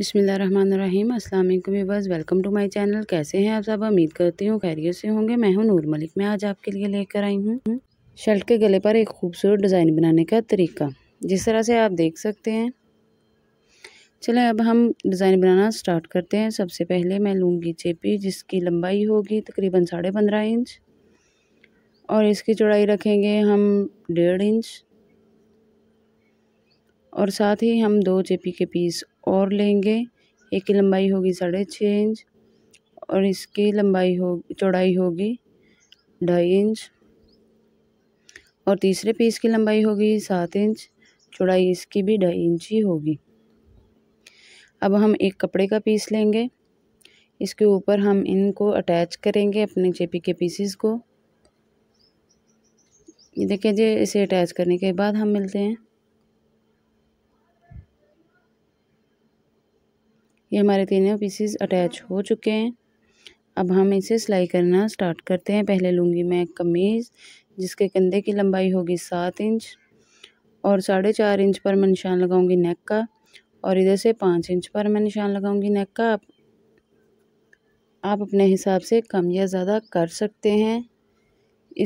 बिसमीम अस्सलाम वालेकुम viewers welcome to my channel कैसे हैं आप सब उम्मीद करती हूँ खैरियत से होंगे मैं हूँ नूर मलिक मैं आज आपके लिए लेकर आई हूँ शर्ट के गले पर एक खूबसूरत डिज़ाइन बनाने का तरीका जिस तरह से आप देख सकते हैं चलें अब हम डिज़ाइन बनाना स्टार्ट करते हैं सबसे पहले मैं लूँगी चेपी जिसकी लंबाई होगी तकरीबन साढ़े पंद्रह इंच और इसकी चौड़ाई रखेंगे हम डेढ़ इंच और साथ ही हम दो जेपी के पीस और लेंगे एक की लंबाई होगी साढ़े छः इंच और इसकी लंबाई हो चौड़ाई होगी ढाई इंच और तीसरे पीस की लंबाई होगी सात इंच चौड़ाई इसकी भी ढाई इंच ही होगी अब हम एक कपड़े का पीस लेंगे इसके ऊपर हम इनको अटैच करेंगे अपने चेपी के पीसेस को ये देखिए जी इसे अटैच करने के बाद हम मिलते हैं ये हमारे तीनों पीसेस अटैच हो चुके हैं अब हम इसे सिलाई करना स्टार्ट करते हैं पहले लूँगी मैं कमीज़ जिसके कंधे की लंबाई होगी सात इंच और साढ़े चार इंच पर मैं निशान लगाऊंगी नेक का और इधर से पाँच इंच पर मैं निशान लगाऊंगी नेक का आप आप अपने हिसाब से कम या ज़्यादा कर सकते हैं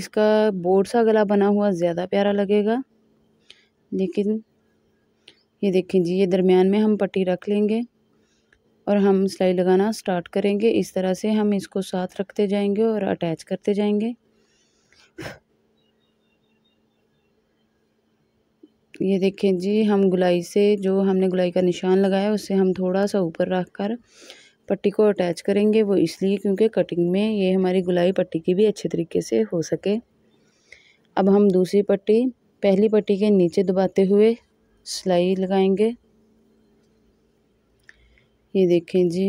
इसका बोर्ड सा गला बना हुआ ज़्यादा प्यारा लगेगा लेकिन ये देखें जी ये दरमियान में हम पट्टी रख लेंगे और हम सिलाई लगाना स्टार्ट करेंगे इस तरह से हम इसको साथ रखते जाएंगे और अटैच करते जाएंगे ये देखें जी हम गुलाई से जो हमने गुलाई का निशान लगाया उससे हम थोड़ा सा ऊपर रख कर पट्टी को अटैच करेंगे वो इसलिए क्योंकि कटिंग में ये हमारी गुलाई पट्टी की भी अच्छे तरीके से हो सके अब हम दूसरी पट्टी पहली पट्टी के नीचे दबाते हुए सिलाई लगाएंगे ये देखें जी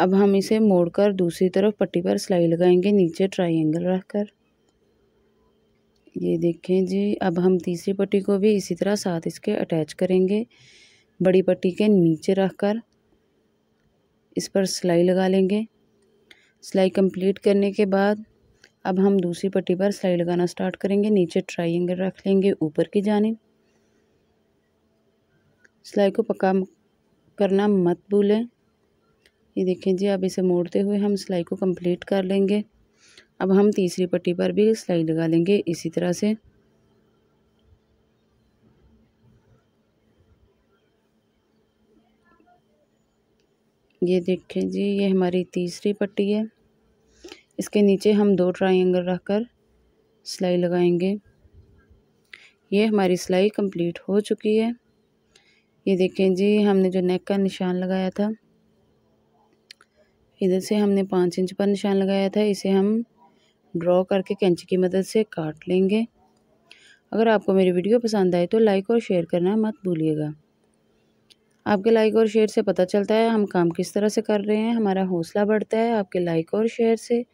अब हम इसे मोड़कर दूसरी तरफ पट्टी पर सिलाई लगाएंगे नीचे ट्रायंगल रखकर ये देखें जी अब हम तीसरी पट्टी को भी इसी तरह साथ इसके अटैच करेंगे बड़ी पट्टी के नीचे रखकर इस पर सिलाई लगा लेंगे सिलाई कंप्लीट करने के बाद अब हम दूसरी पट्टी पर सिलाई लगाना स्टार्ट करेंगे नीचे ट्रायंगल रख लेंगे ऊपर की जानब सिलाई को पक्का करना मत भूलें ये देखें जी अब इसे मोड़ते हुए हम सिलाई को कंप्लीट कर लेंगे अब हम तीसरी पट्टी पर भी सिलाई लगा लेंगे इसी तरह से ये देखें जी ये हमारी तीसरी पट्टी है इसके नीचे हम दो ट्रायंगल रख कर सिलाई लगाएंगे ये हमारी सिलाई कंप्लीट हो चुकी है ये देखें जी हमने जो नेक का निशान लगाया था इधर से हमने पाँच इंच पर निशान लगाया था इसे हम ड्रॉ करके कैंची की मदद से काट लेंगे अगर आपको मेरी वीडियो पसंद आए तो लाइक और शेयर करना मत भूलिएगा आपके लाइक और शेयर से पता चलता है हम काम किस तरह से कर रहे हैं हमारा हौसला बढ़ता है आपके लाइक और शेयर से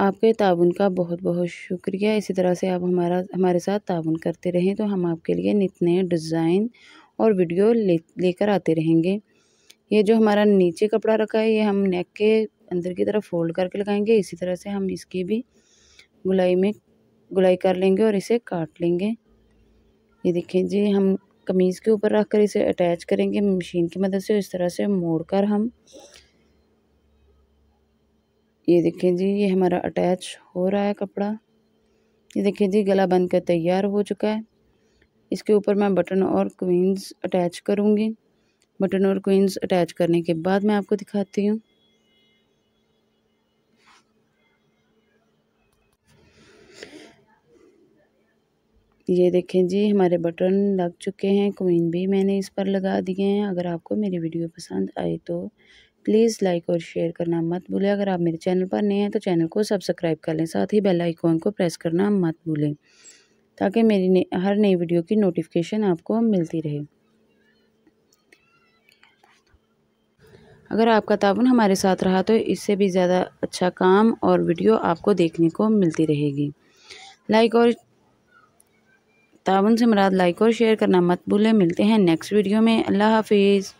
आपके ताउन का बहुत बहुत शुक्रिया इसी तरह से आप हमारा हमारे साथ ताउन करते रहें तो हम आपके लिए नित नए डिज़ाइन और वीडियो ले लेकर आते रहेंगे ये जो हमारा नीचे कपड़ा रखा है ये हम नेक के अंदर की तरफ फोल्ड करके लगाएंगे इसी तरह से हम इसकी भी गुलाई में गुलाई कर लेंगे और इसे काट लेंगे ये देखें जी हम कमीज़ के ऊपर रख कर इसे अटैच करेंगे मशीन की मदद से इस तरह से मोड़ कर हम ये देखिए जी ये हमारा अटैच हो रहा है कपड़ा ये देखिए जी गला बंद कर तैयार हो चुका है इसके ऊपर मैं बटन और क्वींस अटैच करूँगी बटन और क्वींस अटैच करने के बाद मैं आपको दिखाती हूँ ये देखें जी हमारे बटन लग चुके हैं क्वीन भी मैंने इस पर लगा दिए हैं अगर आपको मेरी वीडियो पसंद आए तो प्लीज़ लाइक और शेयर करना मत भूलें अगर आप मेरे चैनल पर नए हैं तो चैनल को सब्सक्राइब कर लें साथ ही बेल आइकॉन को प्रेस करना मत भूलें ताकि मेरी हर नई वीडियो की नोटिफिकेशन आपको मिलती रहे अगर आपका ताउन हमारे साथ रहा तो इससे भी ज़्यादा अच्छा काम और वीडियो आपको देखने को मिलती रहेगी लाइक और ताउन से मराद लाइक और शेयर करना मत भूलें मिलते हैं नेक्स्ट वीडियो में अल्लाह हाफिज़